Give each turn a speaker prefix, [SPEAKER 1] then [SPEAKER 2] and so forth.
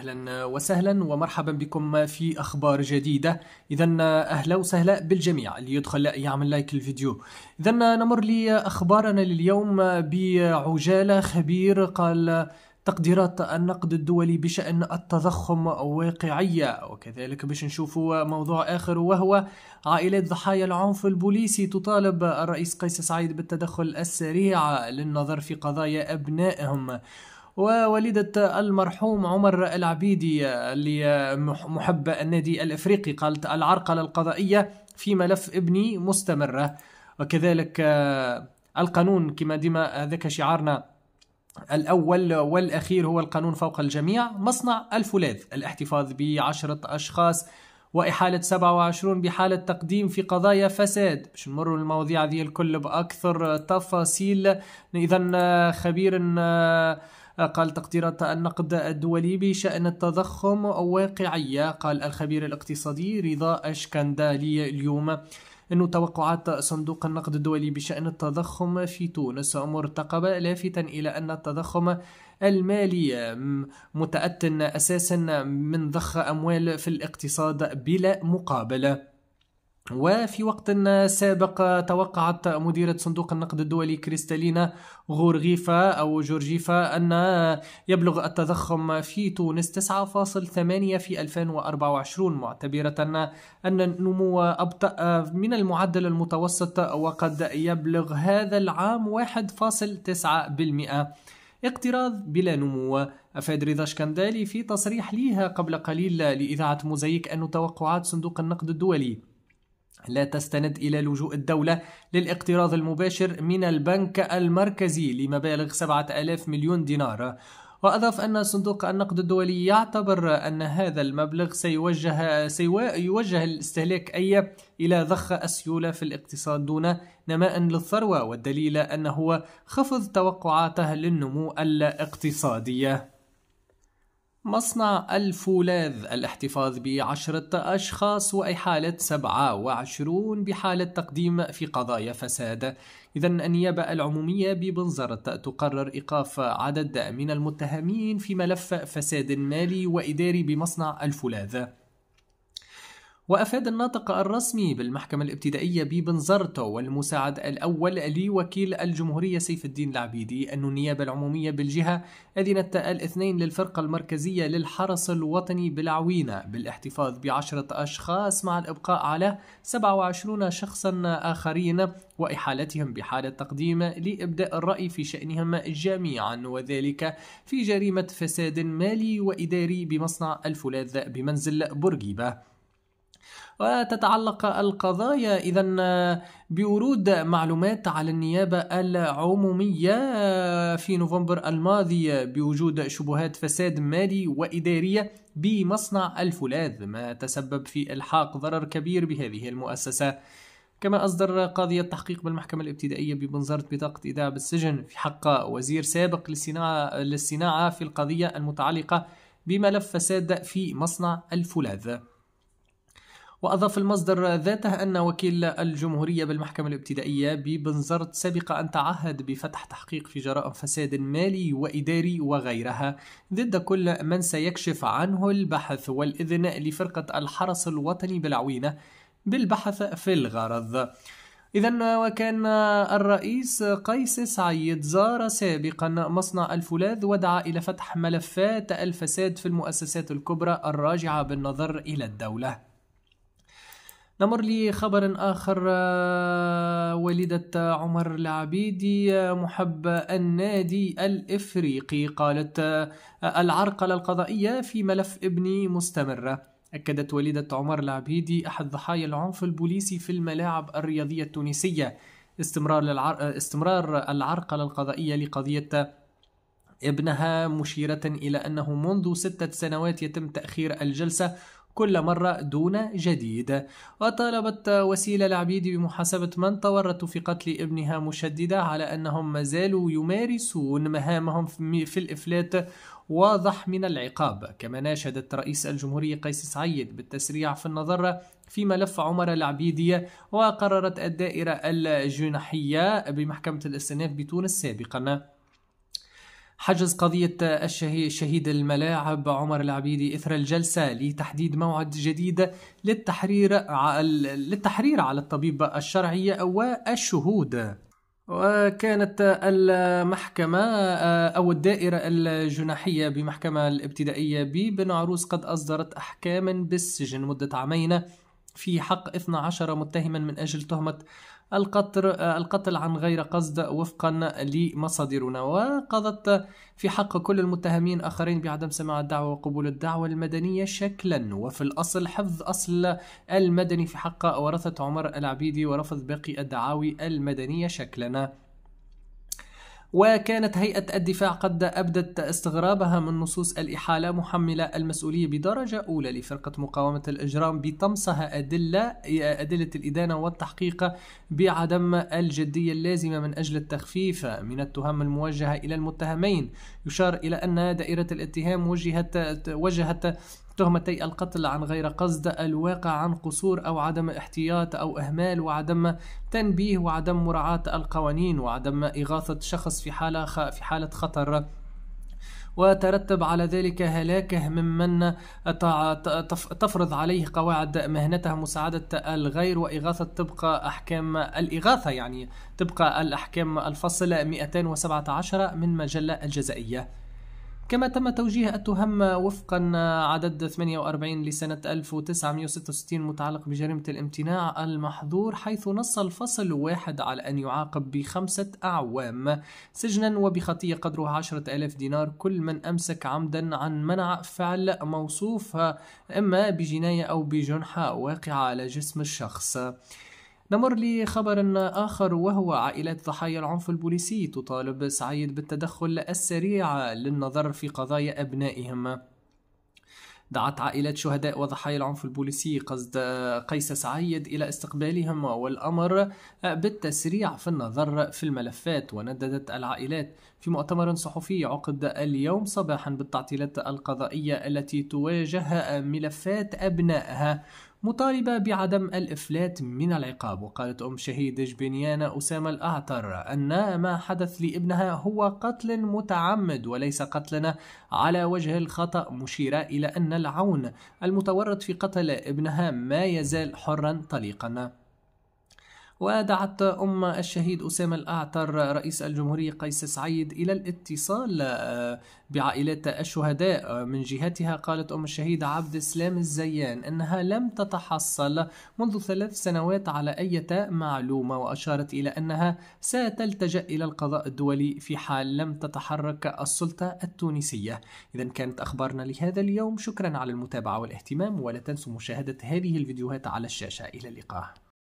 [SPEAKER 1] اهلا وسهلا ومرحبا بكم في اخبار جديده اذا اهلا وسهلا بالجميع اللي يدخل يعمل لايك الفيديو اذا نمر لاخبارنا لليوم بعجاله خبير قال تقديرات النقد الدولي بشأن التضخم واقعية وكذلك باش نشوفوا موضوع آخر وهو عائلات ضحايا العنف البوليسي تطالب الرئيس قيس سعيد بالتدخل السريع للنظر في قضايا أبنائهم ووالدة المرحوم عمر العبيدي اللي محب النادي الافريقي قالت العرقلة القضائية في ملف ابني مستمرة وكذلك آه، القانون كما ديما هذاك آه، شعارنا الأول والأخير هو القانون فوق الجميع مصنع الفولاذ الاحتفاظ بعشرة أشخاص وإحالة 27 بحالة تقديم في قضايا فساد باش نمروا المواضيع هذه الكل بأكثر تفاصيل إذا آه، خبير قال تقديرات النقد الدولي بشأن التضخم واقعية قال الخبير الاقتصادي رضا أشكندالي اليوم أن توقعات صندوق النقد الدولي بشأن التضخم في تونس مرتقبة لافتا إلى أن التضخم المالي متأتن أساسا من ضخ أموال في الاقتصاد بلا مقابلة وفي وقت سابق توقعت مديرة صندوق النقد الدولي كريستالينا غورغيفا أو جورجيفا أن يبلغ التضخم في تونس 9.8 في 2024 معتبرة أن النمو أبطأ من المعدل المتوسط وقد يبلغ هذا العام 1.9% اقتراض بلا نمو أفاد رضا شكندالي في تصريح ليها قبل قليل لإذاعة موزيك أن توقعات صندوق النقد الدولي لا تستند إلى لجوء الدولة للاقتراض المباشر من البنك المركزي لمبالغ 7000 مليون دينار وأضاف أن صندوق النقد الدولي يعتبر أن هذا المبلغ سيوجه, سيوجه الاستهلاك أي إلى ضخ السيولة في الاقتصاد دون نماء للثروة والدليل أنه خفض توقعاته للنمو الاقتصادي مصنع الفولاذ الاحتفاظ بعشرة أشخاص وإحالة وعشرون بحالة تقديم في قضايا فساد إذا النيابة العمومية ببنزرت تقرر إيقاف عدد من المتهمين في ملف فساد مالي وإداري بمصنع الفولاذ وأفاد الناطق الرسمي بالمحكمة الابتدائية ببنزرتو والمساعد الأول لوكيل الجمهورية سيف الدين العبيدي أن النيابة العمومية بالجهة أذنت الاثنين للفرقة المركزية للحرس الوطني بالعوينة بالاحتفاظ بعشرة أشخاص مع الإبقاء على 27 شخصا آخرين وإحالتهم بحالة تقديم لإبداء الرأي في شأنهم جميعا وذلك في جريمة فساد مالي وإداري بمصنع الفولاذ بمنزل بورقيبة وتتعلق القضايا إذا بورود معلومات على النيابة العمومية في نوفمبر الماضي بوجود شبهات فساد مالي وإدارية بمصنع الفولاذ ما تسبب في إلحاق ضرر كبير بهذه المؤسسة كما أصدر قاضي التحقيق بالمحكمة الابتدائية ببنزرت بطاقة إيداع بالسجن في حق وزير سابق للصناعة, للصناعة في القضية المتعلقة بملف فساد في مصنع الفولاذ وأضاف المصدر ذاته أن وكيل الجمهورية بالمحكمة الابتدائية ببنزرت سبق أن تعهد بفتح تحقيق في جرائم فساد مالي وإداري وغيرها ضد كل من سيكشف عنه البحث والإذن لفرقة الحرس الوطني بالعوينة بالبحث في الغرض إذا وكان الرئيس قيس سعيد زار سابقا مصنع الفولاذ ودعا إلى فتح ملفات الفساد في المؤسسات الكبرى الراجعة بالنظر إلى الدولة نمر لخبر آخر آه، والدة عمر العبيدي آه، محب النادي الإفريقي قالت آه، العرقلة القضائية في ملف ابني مستمرة أكدت والدة عمر العبيدي أحد ضحايا العنف البوليسي في الملاعب الرياضية التونسية استمرار, للعر... استمرار العرقلة القضائية لقضية ابنها مشيرة إلى أنه منذ ستة سنوات يتم تأخير الجلسة كل مرة دون جديد وطالبت وسيلة العبيد بمحاسبة من تورطوا في قتل ابنها مشددة على أنهم ما زالوا يمارسون مهامهم في الإفلات واضح من العقاب كما ناشدت رئيس الجمهورية قيس سعيد بالتسريع في النظر في ملف عمر العبيدية وقررت الدائرة الجناحية بمحكمة الاستئناف بتونس سابقا حجز قضية الشهيد الملاعب عمر العبيدي إثر الجلسة لتحديد موعد جديد للتحرير للتحرير على الطبيب الشرعي والشهود وكانت المحكمة آه، أو الدائرة الجناحية بمحكمة الابتدائية ببن عروس قد أصدرت أحكاما بالسجن مدة عامين في حق 12 متهما من أجل تهمة القطر آه، القتل عن غير قصد وفقا لمصادرنا وقضت في حق كل المتهمين آخرين بعدم سماع الدعوة وقبول الدعوة المدنية شكلا وفي الأصل حفظ أصل المدني في حق ورثة عمر العبيدي ورفض باقي الدعاوي المدنية شكلا وكانت هيئة الدفاع قد أبدت استغرابها من نصوص الإحالة محملة المسؤولية بدرجة أولى لفرقة مقاومة الإجرام بطمسها أدلة أدلة الإدانة والتحقيق بعدم الجدية اللازمة من أجل التخفيف من التهم الموجهة إلى المتهمين يشار إلى أن دائرة الاتهام وجهت وجهت تهمتي القتل عن غير قصد الواقع عن قصور أو عدم احتياط أو إهمال وعدم تنبيه وعدم مراعاة القوانين وعدم إغاثة شخص في حالة في حالة خطر وترتب على ذلك هلاكه ممن تفرض عليه قواعد مهنته مساعدة الغير وإغاثة تبقى أحكام الإغاثة يعني تبقى الأحكام الفصل 217 من مجلة الجزائية كما تم توجيه التهم وفقا عدد 48 لسنة 1966 متعلق بجريمة الامتناع المحظور حيث نص الفصل واحد على أن يعاقب بخمسة أعوام سجنا وبخطية قدرها عشرة ألاف دينار كل من أمسك عمدا عن منع فعل موصوف إما بجناية أو بجنحة واقعة على جسم الشخص نمر لخبر آخر وهو عائلات ضحايا العنف البوليسي تطالب سعيد بالتدخل السريع للنظر في قضايا أبنائهم دعت عائلات شهداء وضحايا العنف البوليسي قصد قيس سعيد إلى استقبالهم والأمر بالتسريع في النظر في الملفات ونددت العائلات في مؤتمر صحفي عقد اليوم صباحا بالتعطيلات القضائية التي تواجه ملفات أبنائها مطالبة بعدم الإفلات من العقاب وقالت أم شهيد جبنيانة أسامة الأعتر أن ما حدث لابنها هو قتل متعمد وليس قتلنا على وجه الخطأ مشيرة إلى أن العون المتورط في قتل ابنها ما يزال حرا طليقا ودعت أم الشهيد أسامة الأعتر رئيس الجمهورية قيس سعيد إلى الاتصال بعائلات الشهداء من جهتها قالت أم الشهيد عبد السلام الزيان أنها لم تتحصل منذ ثلاث سنوات على أي معلومة وأشارت إلى أنها ستلتجأ إلى القضاء الدولي في حال لم تتحرك السلطة التونسية إذا كانت أخبارنا لهذا اليوم شكرا على المتابعة والاهتمام ولا تنسوا مشاهدة هذه الفيديوهات على الشاشة إلى اللقاء